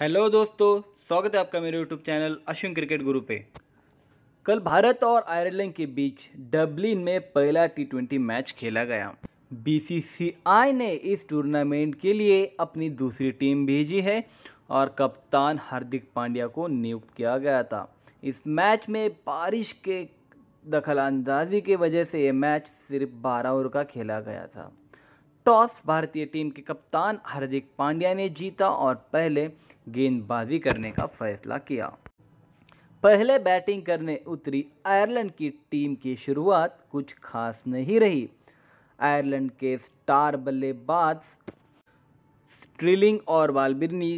hello दोस्तों स्वागत है आपका मेरे यूट्यूब चैनल अश्विन क्रिकेट गुरु पे कल भारत और आयरलैंड के बीच डब्लिन में पहला टी ट्वेंटी मैच खेला गया बीसीसीआई ने इस टूर्नामेंट के लिए अपनी दूसरी टीम भेजी है और कप्तान हार्दिक पांड्या को नियुक्त किया गया था इस मैच में बारिश के दखल अंदाजी की वजह से ये मैच सिर्फ बारह ओवर का खेला गया था टॉस भारतीय टीम के कप्तान हार्दिक पांड्या ने जीता और पहले गेंदबाजी करने का फैसला किया पहले बैटिंग करने उतरी आयरलैंड की टीम की शुरुआत कुछ खास नहीं रही आयरलैंड के स्टार बल्लेबाज स्ट्रीलिंग और बालबिरनी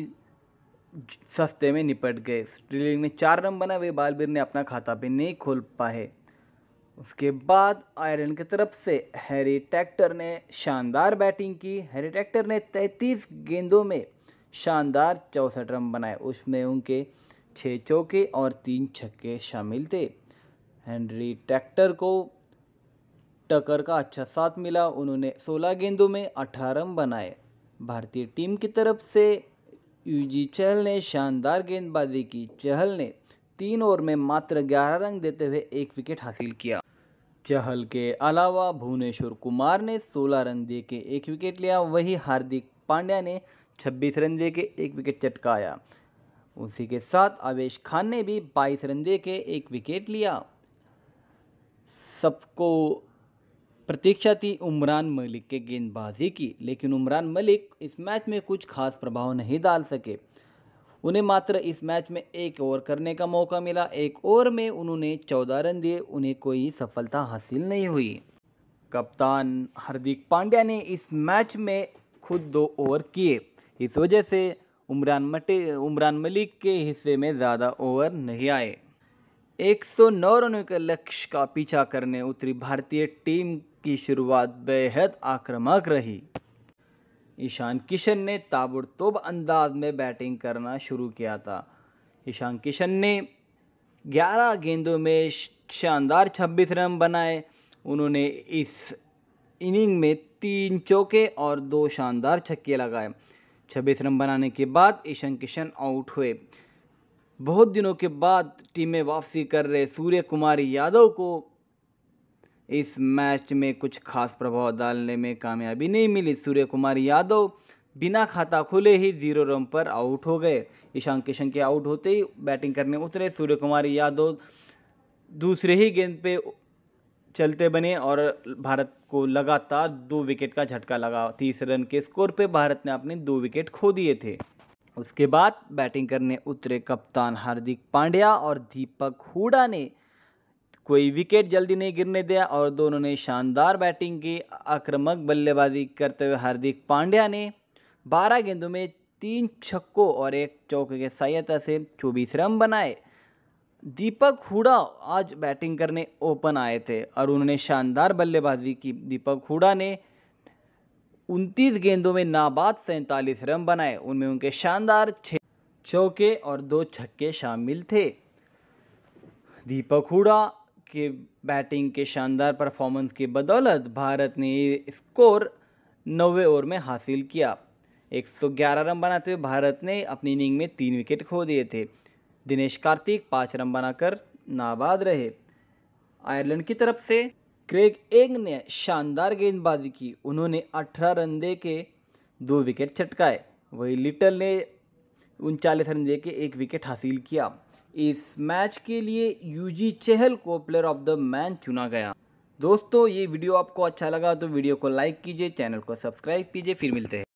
सस्ते में निपट गए स्ट्रीलिंग ने चार रन बना वे बालबिर ने अपना खाता भी नहीं खोल पाए उसके बाद आयरन की तरफ से हैरी टैक्टर ने शानदार बैटिंग की हैरी टैक्टर ने 33 गेंदों में शानदार चौंसठ रन बनाए उसमें उनके छः चौके और तीन छक्के शामिल थे हैंनरी टैक्टर को टकर का अच्छा साथ मिला उन्होंने 16 गेंदों में 18 रन बनाए भारतीय टीम की तरफ से यूजी चहल ने शानदार गेंदबाजी की चहल ने तीन ओवर में मात्र 11 रन देते हुए एक विकेट हासिल किया चहल के अलावा भुवनेश्वर कुमार ने 16 रन दे के एक विकेट लिया वही हार्दिक पांड्या ने 26 रन दे के एक विकेट चटकाया उसी के साथ आवेश खान ने भी 22 रन दे के एक विकेट लिया सबको प्रतीक्षा थी उमरान मलिक के गेंदबाजी की लेकिन उमरान मलिक इस मैच में कुछ खास प्रभाव नहीं डाल सके उन्हें मात्र इस मैच में एक ओवर करने का मौका मिला एक ओवर में उन्होंने चौदह रन दिए उन्हें कोई सफलता हासिल नहीं हुई कप्तान हार्दिक पांड्या ने इस मैच में खुद दो ओवर किए इस वजह से उमरान मटे उमरान मलिक के हिस्से में ज़्यादा ओवर नहीं आए 109 रनों के लक्ष्य का पीछा करने उतरी भारतीय टीम की शुरुआत बेहद आक्रामक रही ईशान किशन ने ताबड़तोब अंदाज में बैटिंग करना शुरू किया था ईशान किशन ने 11 गेंदों में शानदार 26 रन बनाए उन्होंने इस इनिंग में तीन चौके और दो शानदार छक्के लगाए 26 रन बनाने के बाद ईशान किशन आउट हुए बहुत दिनों के बाद टीमें वापसी कर रहे सूर्य कुमार यादव को इस मैच में कुछ खास प्रभाव डालने में कामयाबी नहीं मिली सूर्य कुमार यादव बिना खाता खुले ही जीरो रन पर आउट हो गए ईशान किशन के आउट होते ही बैटिंग करने उतरे सूर्य कुमार यादव दूसरे ही गेंद पे चलते बने और भारत को लगातार दो विकेट का झटका लगा तीस रन के स्कोर पे भारत ने अपने दो विकेट खो दिए थे उसके बाद बैटिंग करने उतरे कप्तान हार्दिक पांड्या और दीपक हुडा ने कोई विकेट जल्दी नहीं गिरने दिया और दोनों ने शानदार बैटिंग की आक्रामक बल्लेबाजी करते हुए हार्दिक पांड्या ने 12 गेंदों में तीन छक्कों और एक चौके के सहायता से 24 रन बनाए दीपक हुडा आज बैटिंग करने ओपन आए थे और उन्होंने शानदार बल्लेबाजी की दीपक हुडा ने उनतीस गेंदों में नाबाद सैंतालीस रन बनाए उनमें उनके शानदार छः चौके और दो छक्के शामिल थे दीपक हुडा के बैटिंग के शानदार परफॉर्मेंस की बदौलत भारत ने स्कोर नौवे ओवर में हासिल किया 111 रन बनाते हुए भारत ने अपनी इनिंग में तीन विकेट खो दिए थे दिनेश कार्तिक पाँच रन बनाकर नाबाद रहे आयरलैंड की तरफ से क्रेग एंग ने शानदार गेंदबाजी की उन्होंने 18 रन दे के दो विकेट छटकाए वहीं लिटल ने उनचालीस रन दे के एक विकेट हासिल किया इस मैच के लिए यूजी चहल को प्लेयर ऑफ द मैच चुना गया दोस्तों ये वीडियो आपको अच्छा लगा तो वीडियो को लाइक कीजिए चैनल को सब्सक्राइब कीजिए फिर मिलते हैं